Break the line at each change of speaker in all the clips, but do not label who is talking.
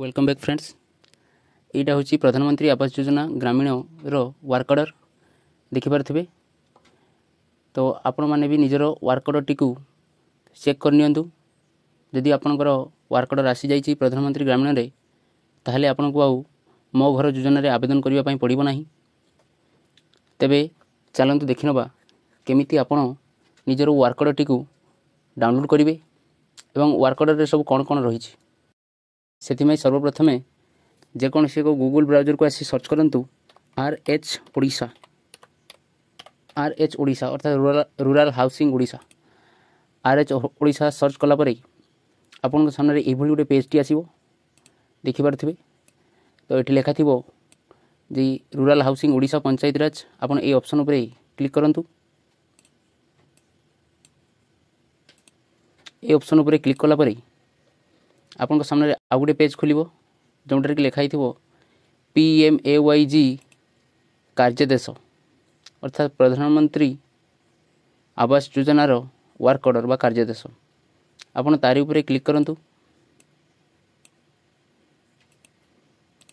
welcome back friends ଏଇଟା ହେଉଛି ପ୍ରଧାନମନ୍ତ୍ରୀ ଆବାସ ଯୋଜନା ଗ୍ରାମୀଣର ୱାର୍କ ଅର୍ଡ଼ର ଦେଖିପାରୁଥିବେ ତ ଆପଣମାନେ ବି ନିଜର ୱାର୍କ ଅର୍ଡ଼ରଟିକୁ ଚେକ୍ କରିନିଅନ୍ତୁ ଯଦି ଆପଣଙ୍କର ୱାର୍କ ଅର୍ଡ଼ର ଆସିଯାଇଛି ପ୍ରଧାନମନ୍ତ୍ରୀ ଗ୍ରାମୀଣରେ ତାହେଲେ ଆପଣଙ୍କୁ ଆଉ ମୋ ଘର ଯୋଜନାରେ ଆବେଦନ କରିବା ପାଇଁ ପଡ଼ିବ ନାହିଁ ତେବେ ଚାଲନ୍ତୁ ଦେଖିନେବା କେମିତି ଆପଣ ନିଜର ୱାର୍କ ଅର୍ଡ଼ରଟିକୁ ଡାଉନଲୋଡ଼୍ କରିବେ ଏବଂ ୱାର୍କ ଅର୍ଡ଼ରରେ ସବୁ କ'ଣ କ'ଣ ରହିଛି ସେଥିପାଇଁ ସର୍ବପ୍ରଥମେ ଯେକୌଣସି ଏକ ଗୁଗୁଲ୍ ବ୍ରାଉଜର୍କୁ ଆସି ସର୍ଚ୍ଚ କରନ୍ତୁ R H Odisha R H Odisha ଅର୍ଥାତ୍ rural rural housing Odisha R H Odisha search କଲାପରେ ଆପଣଙ୍କ ସାମ୍ନାରେ ଏଇଭଳି ଗୋଟେ ପେଜ୍ଟି ଆସିବ ଦେଖିପାରୁଥିବେ ତ ଏଠି ଲେଖାଥିବ ଯେ ରୁରାଲ ହାଉସିଂ ଓଡ଼ିଶା ପଞ୍ଚାୟତିରାଜ ଆପଣ ଏଇ ଅପସନ୍ ଉପରେ କ୍ଲିକ୍ କରନ୍ତୁ এই অপশন উপরে ক্লিক কলাপরে ଆପଣଙ୍କ ସାମ୍ନାରେ ଆଉ ଗୋଟେ ପେଜ୍ ଖୋଲିବ ଯେଉଁଟାରେ କି ଲେଖା ହେଇଥିବ P M A Y G କାର୍ଯ୍ୟଦେଶ ଅର୍ଥାତ୍ ପ୍ରଧାନମନ୍ତ୍ରୀ ଆବାସ ଯୋଜନାର ୱାର୍କ ଅର୍ଡ଼ର ବା କାର୍ଯ୍ୟଦେଶ ଆପଣ ତାରି ଉପରେ କ୍ଲିକ୍ କରନ୍ତୁ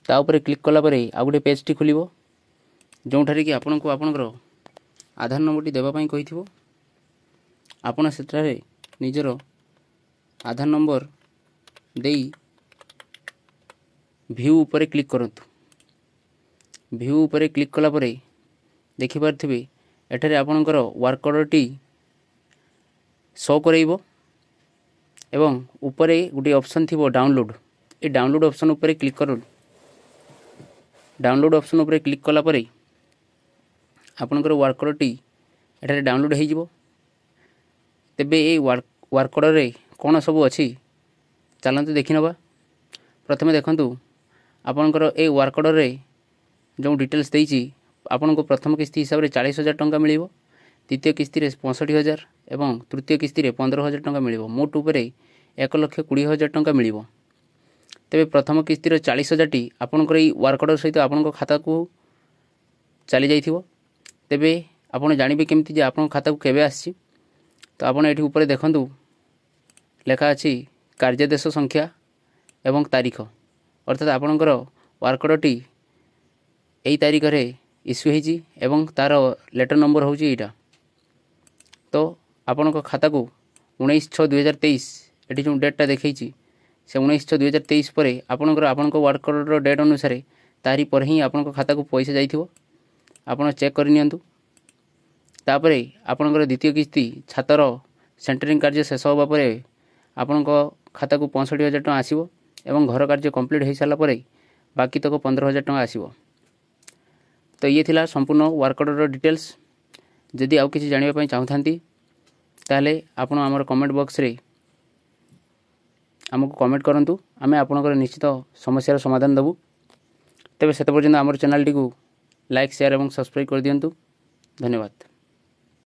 ତା ଉପରେ କ୍ଲିକ୍ କଲା ପରେ ଆଉ ଗୋଟେ ପେଜ୍ଟି ଖୋଲିବ ଯେଉଁଠାରେ କି ଆପଣଙ୍କୁ ଆପଣଙ୍କର ଆଧାର ନମ୍ବରଟି ଦେବା ପାଇଁ କହିଥିବ ଆପଣ ସେଠାରେ ନିଜର ଆଧାର ନମ୍ବର ଦେଇ ଭ୍ୟୁ ଉପରେ କ୍ଲିକ୍ କରନ୍ତୁ ଭ୍ୟୁ ଉପରେ କ୍ଲିକ୍ କଲା ପରେ ଦେଖିପାରୁଥିବେ ଏଠାରେ ଆପଣଙ୍କର ୱାର୍କ ଅର୍ଡ଼ରଟି ଶୋ କରାଇବ ଏବଂ ଉପରେ ଗୋଟିଏ ଅପସନ୍ ଥିବ ଡାଉନଲୋଡ଼୍ ଏ ଡାଉନଲୋଡ଼୍ ଅପସନ୍ ଉପରେ କ୍ଲିକ୍ କରନ୍ତୁ ଡାଉନଲୋଡ଼୍ ଅପସନ୍ ଉପରେ କ୍ଲିକ୍ କଲା ପରେ ଆପଣଙ୍କର ୱାର୍କ ଅର୍ଡ଼ରଟି ଏଠାରେ ଡାଉନଲୋଡ଼୍ ହୋଇଯିବ ତେବେ ଏ ୱାର୍କ ଅର୍ଡ଼ରରେ କ'ଣ ସବୁ ଅଛି ଚାଲନ୍ତୁ ଦେଖିନେବା ପ୍ରଥମେ ଦେଖନ୍ତୁ ଆପଣଙ୍କର ଏ ୱାର୍କ ଯେଉଁ ଡିଟେଲ୍ସ ଦେଇଛି ଆପଣଙ୍କୁ ପ୍ରଥମ କିସ୍ତି ହିସାବରେ ଚାଳିଶ ହଜାର ଟଙ୍କା ମିଳିବ ଦ୍ୱିତୀୟ କିସ୍ତିରେ ପଞ୍ଚଷଠି ହଜାର ଏବଂ ତୃତୀୟ କିସ୍ତିରେ ପନ୍ଦର ହଜାର ଟଙ୍କା ମିଳିବ ମୋଟ ଉପରେ ଏକ ଲକ୍ଷ କୋଡ଼ିଏ ହଜାର ଟଙ୍କା ମିଳିବ ତେବେ ପ୍ରଥମ କିସ୍ତିର ଚାଳିଶ ହଜାରଟି ଆପଣଙ୍କର ଏଇ ୱାର୍କ ସହିତ ଆପଣଙ୍କ ଖାତାକୁ ଚାଲିଯାଇଥିବ ତେବେ ଆପଣ ଜାଣିବେ କେମିତି ଯେ ଆପଣଙ୍କ ଖାତାକୁ କେବେ ଆସିଛି ତ ଆପଣ ଏଠି ଉପରେ ଦେଖନ୍ତୁ ଲେଖା ଅଛି କାର୍ଯ୍ୟାଦେଶ ସଂଖ୍ୟା ଏବଂ ତାରିଖ ଅର୍ଥାତ୍ ଆପଣଙ୍କର ୱାର୍କ ଅର୍ଡ଼ରଟି ଏଇ ତାରିଖରେ ଇସ୍ୟୁ ହେଇଛି ଏବଂ ତା'ର ଲେଟର୍ ନମ୍ବର ହେଉଛି ଏଇଟା ତ ଆପଣଙ୍କ ଖାତାକୁ ଉଣେଇଶ ଛଅ ଦୁଇହଜାର ତେଇଶ ଏଠି ଯେଉଁ ଡେଟ୍ଟା ଦେଖେଇଛି ସେ ଉଣେଇଶ ଛଅ ଦୁଇହଜାର ତେଇଶ ପରେ ଆପଣଙ୍କର ଆପଣଙ୍କ ୱାର୍କ ଅର୍ଡ଼ରର ଡେଟ୍ ଅନୁସାରେ ତାରି ପରେ ହିଁ ଆପଣଙ୍କ ଖାତାକୁ ପଇସା ଯାଇଥିବ ଆପଣ ଚେକ୍ କରିନିଅନ୍ତୁ ତାପରେ ଆପଣଙ୍କର ଦ୍ୱିତୀୟ କିସ୍ତି ଛାତର ସେଣ୍ଟରିଂ କାର୍ଯ୍ୟ ଶେଷ ହେବା ପରେ ଆପଣଙ୍କ खाता को पंसठ हजार टाँग आसो और घर कार्य कम्प्लीट हो सारापर बाकी तक पंद्रह हजार टाँग आसो तो ये संपूर्ण वार्कअर्डर डिटेल्स जदि आउ किसी जानवाप चाहू था तेल आपण आम कमेंट बक्स आमको कमेंट करूँ आम आपण निश्चित समस्या समाधान देवु तेज से आम चेल्टी लाइक सेयार और सब्सक्राइब कर दिंतु धन्यवाद